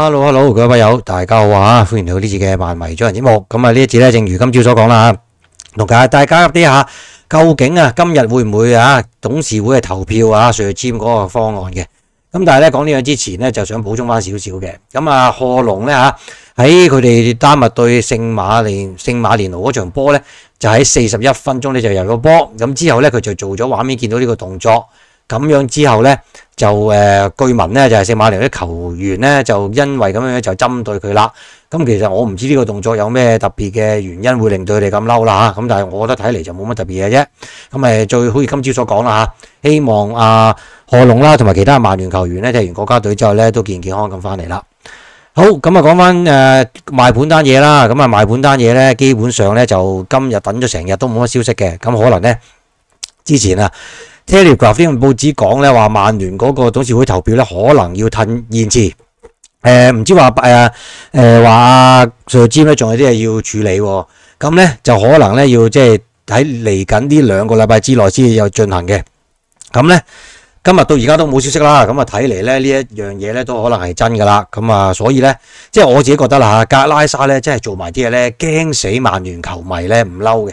hello hello 各位朋友大家好啊，欢迎嚟到呢次嘅万迷咗人节目。咁啊呢一次咧，正如今朝所讲啦，同大家一啲下，究竟啊今日会唔会啊董事会嘅投票啊，谁去签嗰个方案嘅？咁但系咧讲呢样之前咧，就想补充翻少少嘅。咁啊贺龙咧吓，喺佢哋丹麦对圣马连圣马连奴嗰场波咧，就喺四十一分钟咧就入咗波，咁之后咧佢就做咗画面，见到呢个动作。咁樣之後呢，就誒據聞呢，就係聖馬力啲球員呢，就因為咁樣就針對佢啦。咁其實我唔知呢個動作有咩特別嘅原因會令到佢哋咁嬲啦嚇。咁但係我覺得睇嚟就冇乜特別嘅啫。咁誒，最好似今朝所講啦希望阿何龍啦同埋其他曼聯球員呢，踢完國家隊之後呢，都健健康康咁翻嚟啦。好，咁啊講翻诶賣盤單嘢啦。咁啊賣盤單嘢呢，基本上呢，就今日等咗成日都冇乜消息嘅。咁可能呢，之前啊。Telegram 飛訊報紙講咧話，曼聯嗰個董事會投票咧可能要褪延遲。誒唔知話誒誒話，蘇捷咧仲有啲嘢要處理，咁咧就可能咧要即係喺嚟緊呢兩個禮拜之內先有進行嘅。咁咧今日到而家都冇消息啦。咁啊睇嚟咧呢一樣嘢咧都可能係真噶啦。咁啊所以咧即係我自己覺得啦格拉沙咧真係做埋啲嘢咧驚死曼聯球迷咧唔嬲嘅。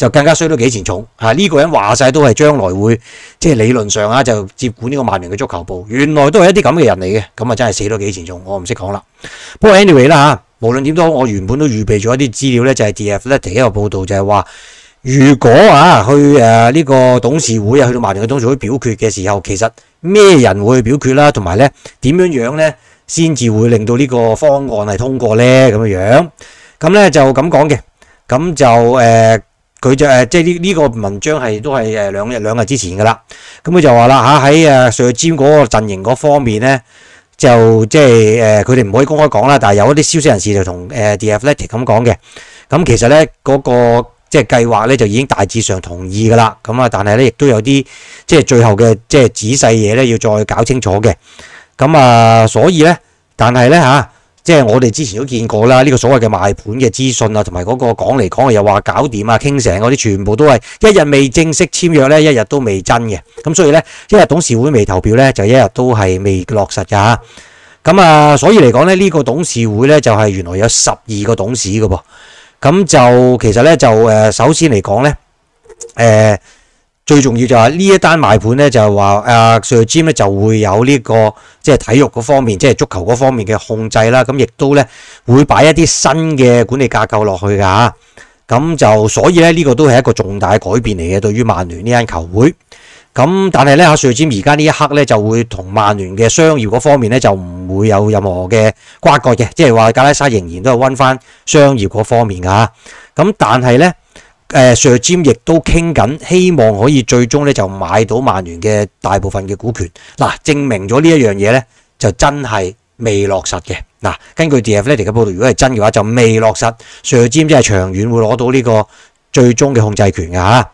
就更加衰到幾前重嚇呢個人話晒都係將來會即係理論上啊，就接管呢個曼聯嘅足球部。原來都係一啲咁嘅人嚟嘅，咁啊真係死到幾前重，我唔識講啦。不過 anyway 啦嚇，無論點都好，我原本都預備咗一啲資料咧，就係 D.F. 咧第一個報道就係話，如果啊去诶呢個董事會啊，去到曼聯嘅董事會表決嘅時候，其實咩人會表決啦，同埋咧點樣樣咧先至會令到呢個方案係通過咧咁樣樣咁咧就咁講嘅咁就誒。佢就即係呢呢個文章係都係誒兩日兩日之前噶啦。咁佢就話啦嚇，喺誒鋭尖嗰個陣營嗰方面咧，就即係誒佢哋唔可以公開講啦，但係有一啲消息人士就同誒 Dflety 咁講嘅。咁其實咧嗰個即係計劃咧就已經大致上同意噶啦。咁啊，但係咧亦都有啲即係最後嘅即係仔細嘢咧要再搞清楚嘅。咁啊，所以咧，但係咧嚇。即系我哋之前都见过啦，呢个所谓嘅卖盘嘅资讯啊，同埋嗰个讲嚟讲又话搞掂啊，倾成嗰啲全部都系一日未正式签约呢，一日都未真嘅。咁所以呢，一日董事会未投票呢，就一日都系未落实噶咁啊，所以嚟讲呢，呢个董事会呢，就系原来有十二个董事㗎噃。咁就其实呢，就诶，首先嚟讲呢。诶。最重要就系呢一单卖盘咧，就系话阿 Sir Jim 咧就会有呢个即系体育嗰方面，即系足球嗰方面嘅控制啦。咁亦都咧会摆一啲新嘅管理架构落去噶吓。咁就所以咧呢个都系一个重大改变嚟嘅，对于曼联呢间球会。咁但系咧阿瑞 i 而家呢一刻咧就会同曼联嘅商业嗰方面咧就唔会有任何嘅瓜葛嘅，即系话加拉沙仍然都系温翻商业嗰方面噶咁但系咧。誒，Sharejam 亦都傾緊，希望可以最終咧就買到萬源嘅大部分嘅股權。嗱，證明咗呢一樣嘢咧，就真係未落實嘅。嗱，根據 Davide 嘅報導，如果係真嘅話，就未落實。Sharejam 即係長遠會攞到呢個最終嘅控制權嘅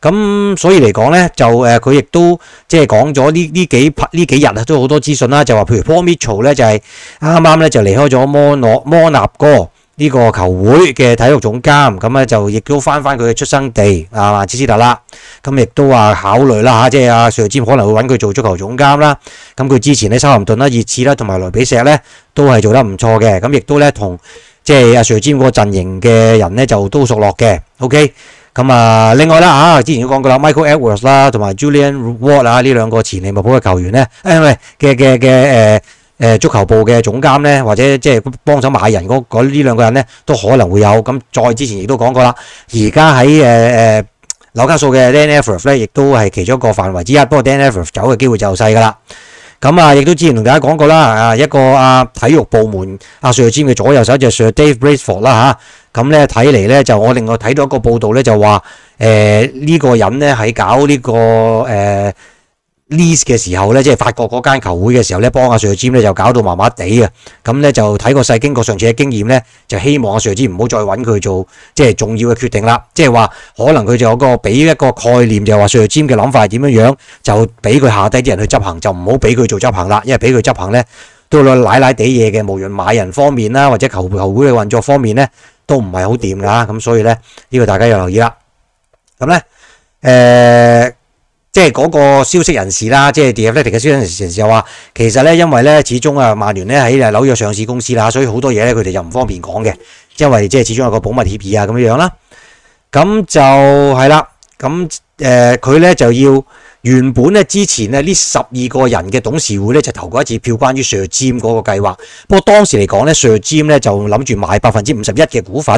咁所以嚟講呢，就誒佢亦都即係講咗呢呢幾呢幾日啊，都好多資訊啦。就話譬如 Pomilio 咧就係啱啱呢就離開咗摩諾摩納哥。呢個球會嘅體育總監咁咧就亦都翻翻佢嘅出生地啊，曼徹斯特啦。咁亦都話考慮啦吓，即係阿瑞爾詹可能會揾佢做足球總監啦。咁佢之前喺沙林顿頓啦、熱刺啦同埋萊比锡咧都係做得唔錯嘅。咁亦都咧同即係阿瑞爾詹嗰個陣營嘅人咧就都熟络嘅。OK。咁啊，另外啦嚇，之前都講過啦，Michael Edwards 啦同埋 Julian Ward 啊呢兩個前利物浦嘅球員咧，誒嘅嘅嘅誒。誒足球部嘅總監咧，或者即係幫手買人嗰嗰呢兩個人咧，都可能會有。咁再之前亦都講過啦。而家喺誒誒紐卡素嘅 Dan Evans 咧，亦都係其中一個範圍之一。不過 Dan Evans 走嘅機會就細㗎啦。咁啊，亦都之前同大家講過啦。啊，一個啊體育部門 Sir 尖嘅左右手就 Sir Dave b r a c e s f o r d 啦嚇。咁咧睇嚟咧，就我另外睇到一個報道咧，就話誒呢個人咧喺搞呢個誒。lease 嘅时候咧，即系法国嗰间球会嘅时候咧，帮阿瑞兹詹咧就搞到麻麻地啊！咁咧就睇过世经過上次嘅经验咧，就希望阿瑞兹詹唔好再揾佢做即系重要嘅决定啦。即系话可能佢就有个俾一个概念，就系话瑞兹詹嘅谂法系点样样，就俾佢下低啲人去执行，就唔好俾佢做执行啦。因为俾佢执行咧，都奶奶地嘢嘅，无论买人方面啦，或者球球会嘅运作方面咧，都唔系好掂噶。咁所以咧，呢个大家要留意啦。咁咧，诶。即系嗰个消息人士啦，即系 d e f i n t i 嘅消息人士又话，其实咧因为咧始终啊，曼联咧喺纽约上市公司啦，所以好多嘢咧佢哋就唔方便讲嘅，因为即系始终有个保密协议啊咁样样啦。咁就系啦，咁诶佢咧就要原本咧之前咧呢十二个人嘅董事会咧就投过一次票关于 Sir Jim 嗰个计划，不过当时嚟讲咧 Sir Jim 咧就谂住买百分之五十一嘅股份，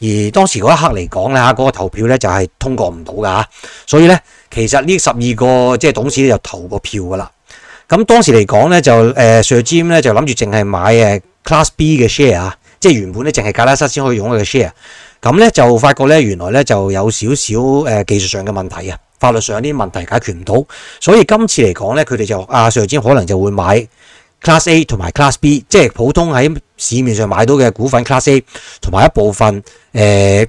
而当时嗰一刻嚟讲咧吓嗰个投票咧就系通过唔到噶吓，所以咧。其實呢十二個即係董事咧就投個票噶啦，咁當時嚟講咧就誒 Sir Jim 咧就諗住淨係買誒 Class B 嘅 share 啊，即係原本咧淨係格拉斯先可以用嘅 share，咁咧就發覺咧原來咧就有少少誒技術上嘅問題啊，法律上有啲問題解決唔到，所以今次嚟講咧佢哋就阿 Sir Jim 可能就會買 Class A 同埋 Class B，即係普通喺市面上買到嘅股份 Class A 同埋一部分誒。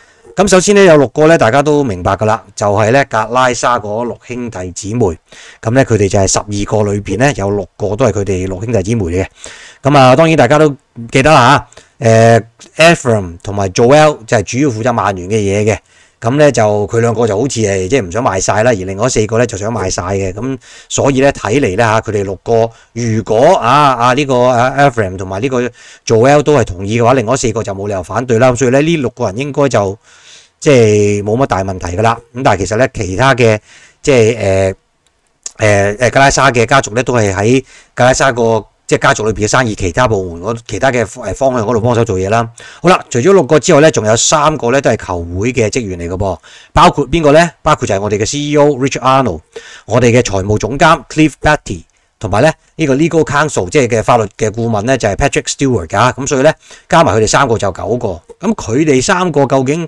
咁首先咧有六个咧，大家都明白噶啦，就系咧格拉沙嗰六兄弟姊妹。咁咧佢哋就系十二个里边咧有六个都系佢哋六兄弟姊妹嚟嘅。咁啊，当然大家都记得啦吓。诶 e l f r i m 同埋 Joel 就系主要负责卖完嘅嘢嘅。咁咧就佢两个就好似系即系唔想卖晒啦，而另外四个咧就想卖晒嘅。咁所以咧睇嚟咧吓，佢哋六个如果啊啊呢个 e p h f r i m 同埋呢个 Joel 都系同意嘅话，另外四个就冇理由反对啦。所以咧呢六个人应该就。即係冇乜大問題㗎啦。咁但係其實咧，其他嘅即係誒誒誒，格拉沙嘅家族咧都係喺格拉沙個即係家族裏邊嘅生意，其他部門其他嘅誒方向嗰度幫手做嘢啦。好啦，除咗六個之外咧，仲有三個咧都係球會嘅職員嚟嘅噃，包括邊個咧？包括就係我哋嘅 C E O Rich Arnold，我哋嘅財務總監 Cliff Patty，同埋咧呢個 Legal Counsel，即係嘅法律嘅顧問咧就係 Patrick Stewart 㗎。咁所以咧加埋佢哋三個就九個。咁佢哋三個究竟？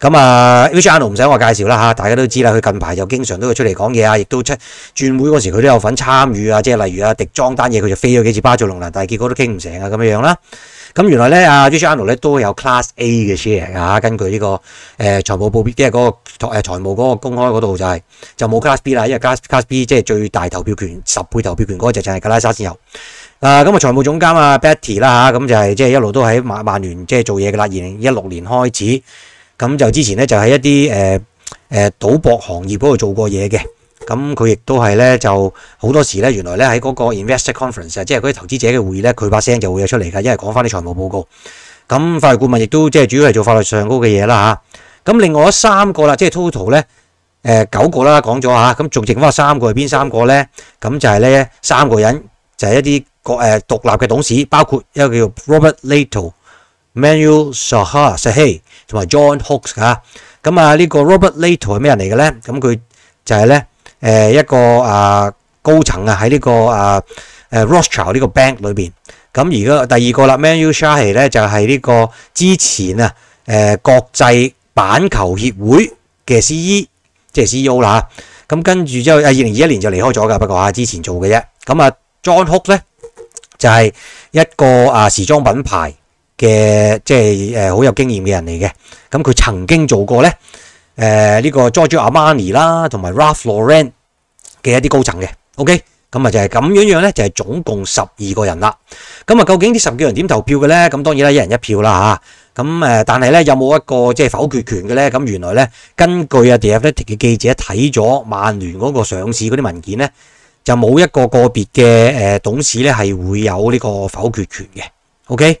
咁啊 h e r n a n d 唔使我介紹啦大家都知啦。佢近排就經常都會出嚟講嘢啊，亦都出轉會嗰時佢都有份參與啊。即係例如啊，迪莊單嘢佢就飛咗幾次巴塞隆拿，但係結果都傾唔成啊，咁樣啦。咁原來咧，阿 h r n a n d 咧都有 Class A 嘅 share 㗎根據呢個誒財務報表，即係嗰個誒財務嗰個公開嗰度就係就冇 Class B 啦，因為 Class Class B 即係最大投票權十倍投票權嗰只就係格拉沙先有。啊，咁啊財務總監啊 Betty 啦咁就係即係一路都喺曼曼聯即係做嘢㗎啦，二零一六年開始。咁就之前咧就喺一啲诶诶賭博行業嗰度做過嘢嘅，咁佢亦都係咧就好多時咧原來咧喺嗰個 investor conference 即係嗰啲投資者嘅會議咧，佢把聲就會有出嚟㗎，因為講翻啲財務報告。咁法律顧問亦都即係主要係做法律上高嘅嘢啦嚇。咁另外三個啦，即係 total 咧誒九個啦講咗嚇，咁仲剩翻三個係邊三個咧？咁就係咧三個人就係一啲國誒獨立嘅董事，包括一個叫 Robert Little。Manuel s h a h s a h 同埋 John h o o s 嚇，咁啊呢個 Robert Lato 係咩人嚟嘅咧？咁佢就係咧誒一個啊高層啊喺呢個啊誒 Rothchild 呢個 bank 裏邊。咁而家第二個啦，Manuel Shah 係咧就係呢個之前啊誒國際板球協會嘅 C E 即係 C E O 啦咁跟住之後啊，二零二一年就離開咗㗎，不過啊之前做嘅啫。咁啊 John h o o s 咧就係一個啊時裝品牌。嘅即系诶，好有经验嘅人嚟嘅。咁佢曾经做过咧诶，呢个 Jojo Armani 啦，同埋 Ralph Lauren 嘅一啲高层嘅。OK，咁啊就系咁样样咧，就系总共十二个人啦。咁啊，究竟啲十几人点投票嘅咧？咁当然啦，一人一票啦吓。咁诶，但系咧有冇一个即系否决权嘅咧？咁原来咧根据啊 t e t e t i c 嘅记者睇咗曼联嗰个上市嗰啲文件咧，就冇一个个别嘅诶董事咧系会有呢个否决权嘅。OK。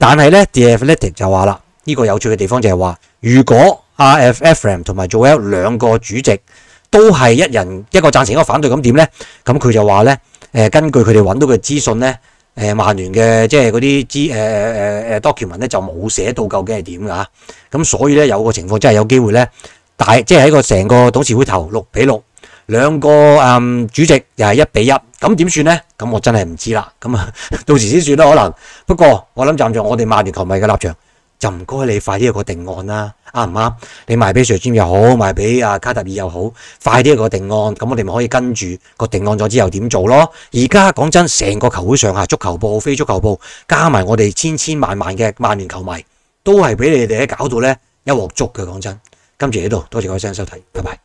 但係咧 d e f l e t i n 就話啦，呢個有趣嘅地方就係話，如果 r F p h r a i m 同埋 Joel 兩個主席都係一人一個贊成一個反對咁點咧？咁佢就話咧，誒根據佢哋揾到嘅資訊咧，誒曼聯嘅即係嗰啲資誒誒誒 document 咧就冇寫到究竟係點㗎咁所以咧有個情況真係有機會咧，大即係喺個成個董事會投六比六。兩個誒主席又係一比一，咁點算呢？咁我真係唔知啦。咁啊，到時先算啦。可能不過我諗，站在我哋曼聯球迷嘅立場，就唔該你快啲一個定案啦，啱唔啱？你賣俾水晶又好，賣俾阿卡特爾又好，快啲一個定案，咁我哋咪可以跟住個定案咗之後點做咯？而家講真，成個球會上下足球部、非足球部，加埋我哋千千萬萬嘅曼聯球迷，都係俾你哋搞到呢一鍋粥嘅。講真，今次喺度多謝各位收睇，拜拜。